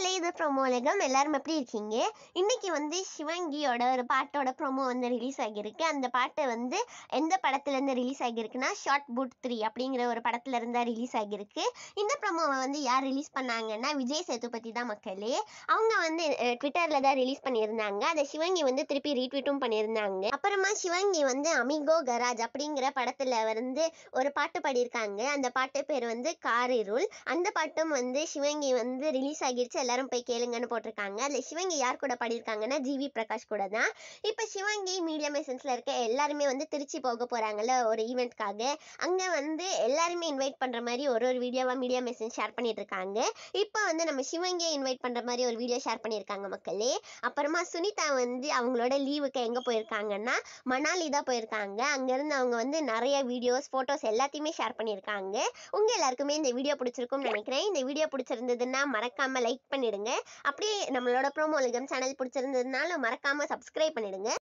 மக்களே இது ப்ரொமோ உலகம் எல்லாரும் எப்படி இருக்கீங்க இன்னைக்கு வந்து சிவங்கியோட ஒரு பாட்டோட ப்ரொமோ வந்து ரிலீஸ் ஆகியிருக்கு அந்த பாட்டு வந்து எந்த படத்துலேருந்து ரிலீஸ் ஆகியிருக்குன்னா ஷார்ட் பூட் த்ரீ அப்படிங்கிற ஒரு படத்துல இருந்தா ரிலீஸ் ஆகியிருக்கு இந்த ப்ரொமோவை வந்து யார் ரிலீஸ் பண்ணாங்கன்னா விஜய் சேதுபதி தான் மக்களே அவங்க வந்து ட்விட்டரில் தான் ரிலீஸ் பண்ணியிருந்தாங்க அதை சிவங்கி வந்து திருப்பி ரீட்வீட்டும் பண்ணியிருந்தாங்க அப்புறமா சிவங்கி வந்து அமிகோ கராஜ் அப்படிங்கிற படத்துல வந்து ஒரு பாட்டு பாடியிருக்காங்க அந்த பாட்டு பேர் வந்து காரிருள் அந்த பாட்டும் வந்து சிவங்கி வந்து ரிலீஸ் ஆகிருச்சு எல்லாரும் போய் கேளுங்கன்னு போட்டிருக்காங்க அதில் சிவங்கி யார் கூட பாடியிருக்காங்கன்னா ஜிவி பிரகாஷ் கூட தான் இப்போ சிவங்கி மீடியா மெசன்ஸில் இருக்க எல்லாருமே வந்து திருச்சி போக போகிறாங்கல்ல ஒரு ஈவெண்ட்காக அங்கே வந்து எல்லாருமே இன்வைட் பண்ணுற மாதிரி ஒரு ஒரு வீடியோவாக மீடியா மெசன் ஷேர் பண்ணிட்டு இருக்காங்க இப்போ வந்து நம்ம சிவங்கியை இன்வைட் பண்ணுற மாதிரி ஒரு வீடியோ ஷேர் பண்ணியிருக்காங்க மக்களே அப்புறமா சுனிதா வந்து அவங்களோட லீவுக்கு எங்கே போயிருக்காங்கன்னா மணாலி தான் போயிருக்காங்க அங்கேருந்து அவங்க வந்து நிறைய வீடியோஸ் ஃபோட்டோஸ் எல்லாத்தையுமே ஷேர் பண்ணியிருக்காங்க உங்கள் எல்லாருக்குமே இந்த வீடியோ பிடிச்சிருக்கும்னு நினைக்கிறேன் இந்த வீடியோ பிடிச்சிருந்ததுன்னா மறக்காமல் லைக் பண்ணி பண்ணிடுங்க அப்படியே நம்மளோட ப்ரோமோலிகம் சேனல் பிடிச்சிருந்ததுனாலும் மறக்காமல் சப்ஸ்கிரைப் பண்ணிடுங்க